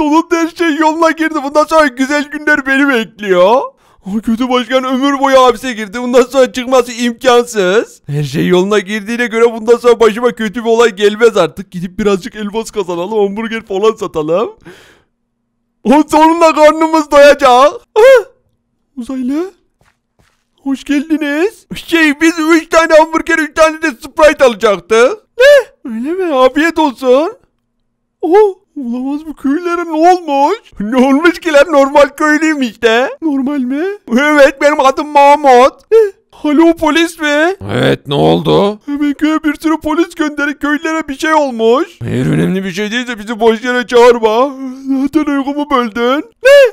Sonunda her şey yoluna girdi. Bundan sonra güzel günler beni bekliyor. O kötü başkan ömür boyu hapse girdi. Bundan sonra çıkması imkansız. Her şey yoluna girdiğine göre bundan sonra başıma kötü bir olay gelmez artık. Gidip birazcık elmas kazanalım. Hamburger falan satalım. O sonunda karnımız doyacak. Ah! Uzaylı. Hoş geldiniz. Şey biz 3 tane hamburger 3 tane de sprite alacaktık. Ne? Öyle mi? Afiyet olsun. Oha Olamaz bu köylere ne olmuş? Ne olmuş ki lan normal köylüyüm işte. Normal mi? Evet benim adım Mahmut. Eh, alo polis mi? Evet ne oldu? Hemen köye bir sürü polis gönderip köylere bir şey olmuş. Eğer önemli bir şey değilse bizi boş yere çağırma. Zaten uykumu böldün. Ne?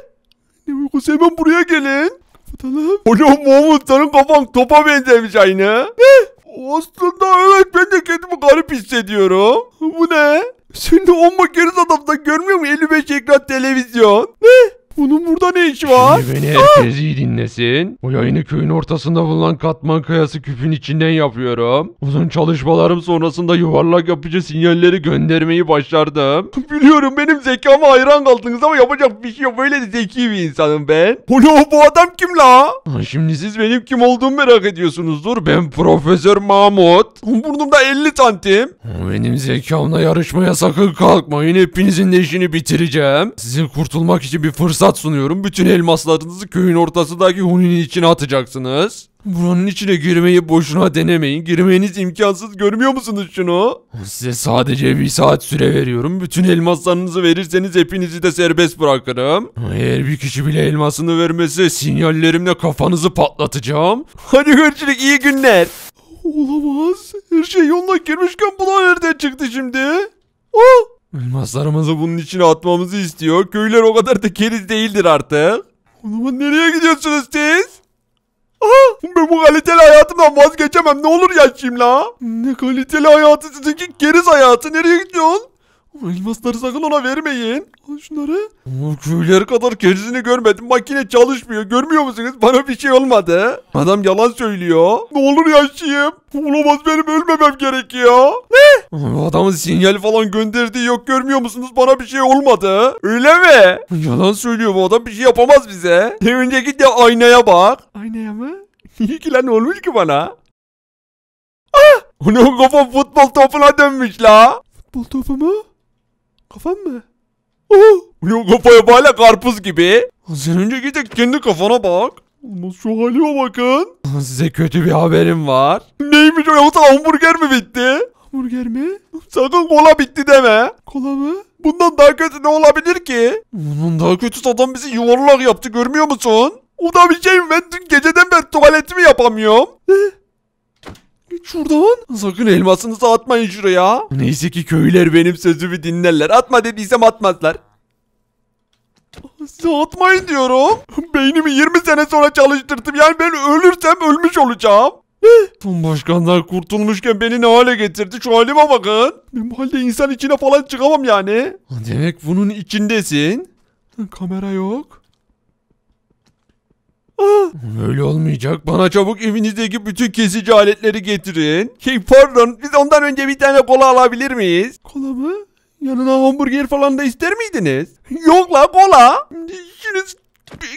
Ne uykusu hemen buraya gelin. Kapatalım. Oğlum Mahmut senin kafan topa benzemiş aynı. Ne? Aslında evet ben de kendimi garip hissediyorum. Bu ne? Sen de 10 makinesi adamda görmüyor musun? 55 ekran televizyon. Ne? Onun burada ne işi var? Şimdi beni ah! herkes iyi dinlesin. O yayını köyün ortasında bulunan katman kayası küpün içinden yapıyorum. Uzun çalışmalarım sonrasında yuvarlak yapıcı sinyalleri göndermeyi başardım. Biliyorum benim zekama hayran kaldınız ama yapacak bir şey yok. Böyle de zeki bir insanım ben. Ulan bu adam kim la? Şimdi siz benim kim olduğumu merak ediyorsunuzdur. Ben Profesör Mahmut. Burnumda 50 santim. Benim zekamla yarışmaya sakın kalkmayın. Hepinizin de işini bitireceğim. Sizin kurtulmak için bir fırsat fırsat sunuyorum. Bütün elmaslarınızı köyün ortasındaki huninin içine atacaksınız. Buranın içine girmeyi boşuna denemeyin. Girmeniz imkansız görmüyor musunuz şunu? Size sadece bir saat süre veriyorum. Bütün elmaslarınızı verirseniz hepinizi de serbest bırakırım. Eğer bir kişi bile elmasını vermezse sinyallerimle kafanızı patlatacağım. Hadi görüşürüz iyi günler. Olamaz. Her şey yoluna girmişken bunlar nereden çıktı şimdi? Oh! Elmaslarımızı bunun için atmamızı istiyor. Köyler o kadar da keriz değildir artık. O zaman nereye gidiyorsunuz siz? Aha, ben bu kaliteli hayatımdan vazgeçemem. Ne olur yaşayayım la. Ne kaliteli hayatı sizinki keriz hayatı. Nereye gidiyorsun? Ama elmasları sakın ona vermeyin. Al şunları. Köylere kadar kendisini görmedim. Makine çalışmıyor. Görmüyor musunuz? Bana bir şey olmadı. Adam yalan söylüyor. Ne olur yaşayayım. Olamaz benim ölmemem gerekiyor. Ne? Adamın sinyali falan gönderdiği yok görmüyor musunuz? Bana bir şey olmadı. Öyle mi? Yalan söylüyor bu adam bir şey yapamaz bize. Önce git de aynaya bak. Aynaya mı? İyi ki lan olmuş ki bana. Ah! Onun kafa futbol topuna dönmüş la. Futbol topu mu? Kafam mı? Oh! Ulan kafaya böyle karpuz gibi. Sen önce gidip kendi kafana bak. Ama şu halime bakın. Size kötü bir haberim var. Neymiş o yoksa hamburger mi bitti? Hamburger mi? Sakın kola bitti deme. Kola mı? Bundan daha kötü ne olabilir ki? Bundan daha kötü adam bizi yuvarlak yaptı görmüyor musun? O da bir şey mi? Ben dün geceden beri tuvaletimi yapamıyorum. Eh, Git şuradan. Sakın elmasınızı atmayın şuraya. Neyse ki köylüler benim sözümü dinlerler. Atma dediysem atmazlar. Size atmayın diyorum. Beynimi 20 sene sonra çalıştırdım. Yani ben ölürsem ölmüş olacağım. Eh, son başkanlar kurtulmuşken beni ne hale getirdi şu halime bakın. Ben bu halde insan içine falan çıkamam yani. Demek bunun içindesin. Kamera yok. Ah! Öyle olmayacak. Bana çabuk evinizdeki bütün kesici aletleri getirin. Şey pardon biz ondan önce bir tane kola alabilir miyiz? Kola mı? Yanına hamburger falan da ister miydiniz? Yok la kola. İşiniz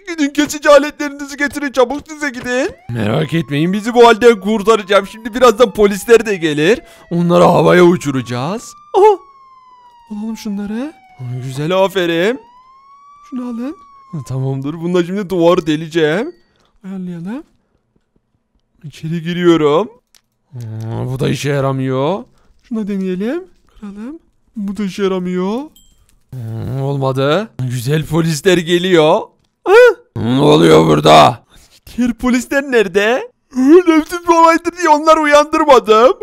Gidin kesici aletlerinizi getirin çabuk size gidin. Merak etmeyin bizi bu halden kurtaracağım. Şimdi birazdan polisler de gelir. Onları havaya uçuracağız. Aha. Alalım şunları. Güzel aferin. Şunu alın. Tamamdır. Bununla şimdi duvarı deleceğim. Ayarlayalım. İçeri giriyorum. Ha, bu da işe yaramıyor. Şuna deneyelim. Kıralım. Bu da işe yaramıyor. Ha, olmadı. Güzel polisler geliyor. Ha? Ne oluyor burada? Diğer polisler nerede? Önemsiz bir olaydı diye onlar uyandırmadım.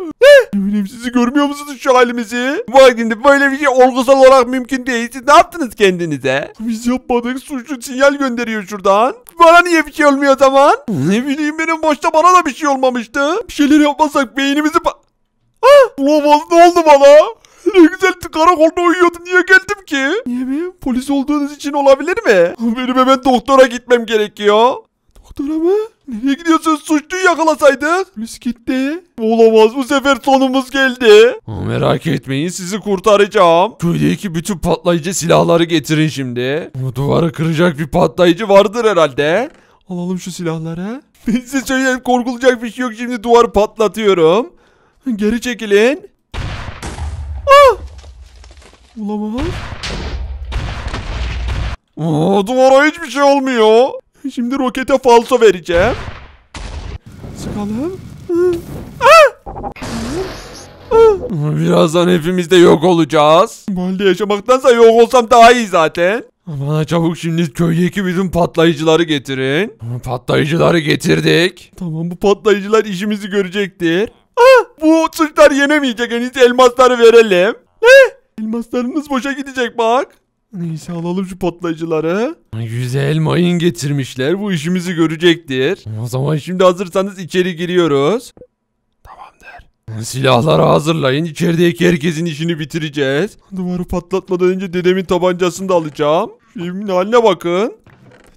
Önemsizi görmüyor musunuz şu halimizi? Bak böyle bir şey olgusal olarak mümkün değil. Siz ne yaptınız kendinize? Biz yapmadık suçlu sinyal gönderiyor şuradan. Bana niye bir şey olmuyor zaman? Ne bileyim benim başta bana da bir şey olmamıştı. Bir şeyler yapmasak beynimizi... Ah! Olamaz ne oldu bana? Ne güzel karakolda uyuyordum niye geldim ki? Niye mi? Polis olduğunuz için olabilir mi? Benim hemen doktora gitmem gerekiyor. Doktora mı? Nereye gidiyorsun? Suçluyu yakalasaydık. Polis gitti. Olamaz bu sefer sonumuz geldi. Ha, merak etmeyin sizi kurtaracağım. Köydeki bütün patlayıcı silahları getirin şimdi. Bu duvarı kıracak bir patlayıcı vardır herhalde. Alalım şu silahları. Size söyleyeyim korkulacak bir şey yok şimdi duvarı patlatıyorum. Geri çekilin. Ah! Olamaz. Aa, duvara hiçbir şey olmuyor. Şimdi rokete falso vereceğim. Sıkalım. Ah! Ah! Birazdan hepimiz de yok olacağız. Bu yaşamaktansa yok olsam daha iyi zaten. Bana çabuk şimdi köydeki bizim patlayıcıları getirin. Patlayıcıları getirdik. Tamam bu patlayıcılar işimizi görecektir. Ah, bu suçlar yenemeyecek en iyisi elmasları verelim. Ne? Elmaslarımız boşa gidecek bak. Neyse alalım şu patlayıcıları. Güzel mayın getirmişler. Bu işimizi görecektir. O zaman şimdi hazırsanız içeri giriyoruz. Tamamdır. Silahları hazırlayın. İçerideki herkesin işini bitireceğiz. Duvarı patlatmadan önce dedemin tabancasını da alacağım. Filmin haline bakın.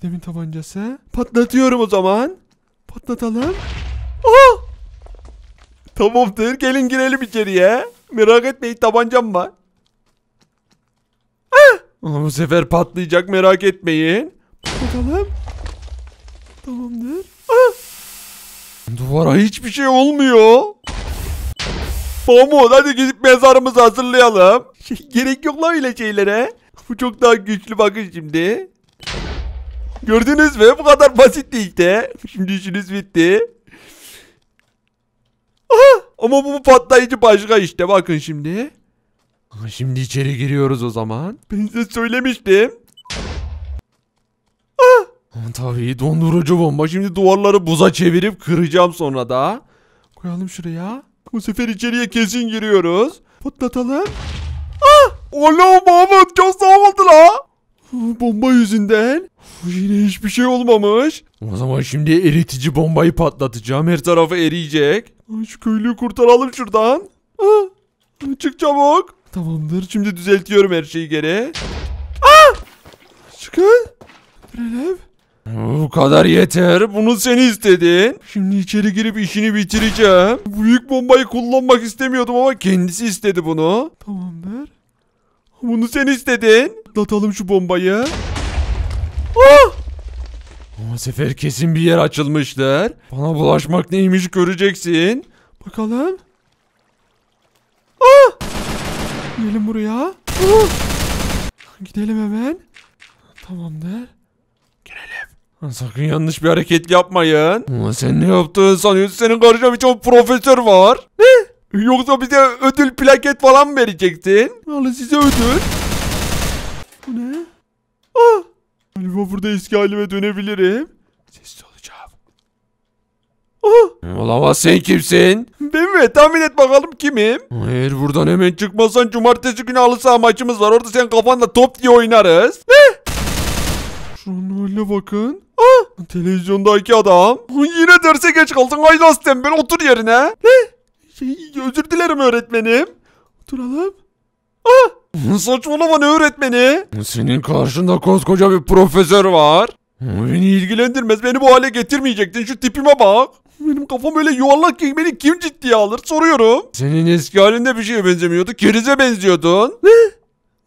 Dedemin tabancası. Patlatıyorum o zaman. Patlatalım. Aa! Tamamdır. Gelin girelim içeriye. Merak etmeyin tabancam var. Ah! Ama bu sefer patlayacak merak etmeyin. Bakalım. Tamamdır. Ah! Duvara hiçbir şey olmuyor. Mahmut hadi gidip mezarımızı hazırlayalım. Gerek yok lan öyle şeylere. Bu çok daha güçlü bakın şimdi. Gördünüz mü? Bu kadar basitti işte. Şimdi işiniz bitti. Aha! Ama bu patlayıcı başka işte. Bakın şimdi. Şimdi içeri giriyoruz o zaman. Ben size söylemiştim. Ah! Aman Tabii dondurucu bomba. Şimdi duvarları buza çevirip kıracağım sonra da. Koyalım şuraya. Bu sefer içeriye kesin giriyoruz. Patlatalım. Ah! Oğlum Mahmut çok sağ oldu la. Bomba yüzünden. Yine hiçbir şey olmamış. O zaman şimdi eritici bombayı patlatacağım. Her tarafı eriyecek. Şu köylüyü kurtaralım şuradan. Ah! Çık çabuk. Tamamdır. Şimdi düzeltiyorum her şeyi geri. Aa! Ah! Çıkın. Prelev. Bu kadar yeter. Bunu sen istedin. Şimdi içeri girip işini bitireceğim. Büyük bombayı kullanmak istemiyordum ama kendisi istedi bunu. Tamamdır. Bunu sen istedin. Datalım şu bombayı. Ah! Ama sefer kesin bir yer açılmışlar. Bana bulaşmak neymiş göreceksin. Bakalım. Gidelim buraya. Oh! Gidelim hemen. Tamamdır. Girelim. Sakın yanlış bir hareket yapmayın. Ama sen ne yaptın sanıyorsun? Senin karşına bir çok profesör var. Ne? E, yoksa bize ödül plaket falan mı verecektin? Alın size ödül. Bu ne? Ah! Galiba burada eski halime dönebilirim. Sessiz olacağım. Ah! Olamaz sen kimsin? ben mi? Tahmin et bakalım kimim? Hayır buradan hemen çıkmazsan cumartesi günü halı saha maçımız var. Orada sen kafanla top diye oynarız. Ne? Eh! Şunun haline bakın. Ah, televizyondaki adam. Yine derse geç kaldın haylaz tembel otur yerine. Ne? Eh! Şey, özür dilerim öğretmenim. Oturalım. Ah! Saçmalama ne öğretmeni? Senin karşında koskoca bir profesör var. Beni ilgilendirmez. Beni bu hale getirmeyecektin. Şu tipime bak. Benim kafam öyle yuvarlak ki beni kim ciddiye alır soruyorum. Senin eski halinde bir şeye benzemiyordu. Kerize benziyordun. Ne?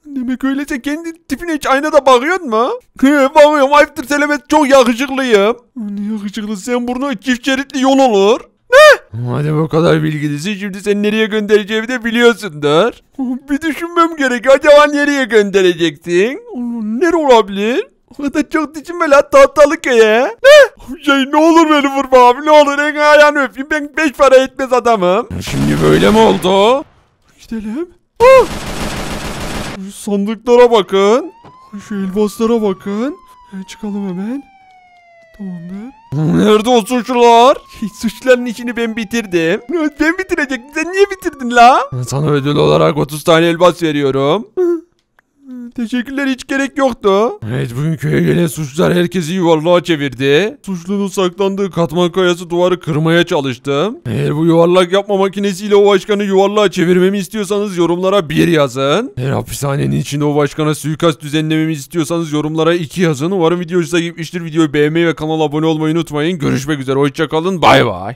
Demek öyleyse kendi tipine hiç aynada bakıyorsun mu? He bakıyorum ayıptır selamet çok yakışıklıyım. Ne hani yakışıklı sen burnu çift şeritli yol olur. Ne? Madem o kadar bilgilisin şimdi sen nereye göndereceğimi de biliyorsundur. Bir düşünmem gerek acaba nereye göndereceksin? Nere olabilir? O da çok düşünme lan ya. köye. Şey ne olur beni vurma abi ne olur en ayağını öpeyim ben beş para etmez adamım. Şimdi böyle mi oldu? Gidelim. Ah! Sandıklara bakın. Şu elbaslara bakın. Hemen çıkalım hemen. Tamamdır. Nerede o suçlular? Şey, Suçların işini ben bitirdim. Ben bitirecek? Sen niye bitirdin la? Sana ödül olarak 30 tane elbas veriyorum. Teşekkürler hiç gerek yoktu. Evet bugün köye gelen suçlar herkesi yuvarlığa çevirdi. Suçlunun saklandığı katman kayası duvarı kırmaya çalıştım. Eğer bu yuvarlak yapma makinesiyle o başkanı yuvarlığa çevirmemi istiyorsanız yorumlara bir yazın. Eğer hapishanenin içinde o başkana suikast düzenlememi istiyorsanız yorumlara iki yazın. Umarım video hoşunuza gitmiştir. Videoyu beğenmeyi ve kanala abone olmayı unutmayın. Görüşmek üzere hoşçakalın bay bay.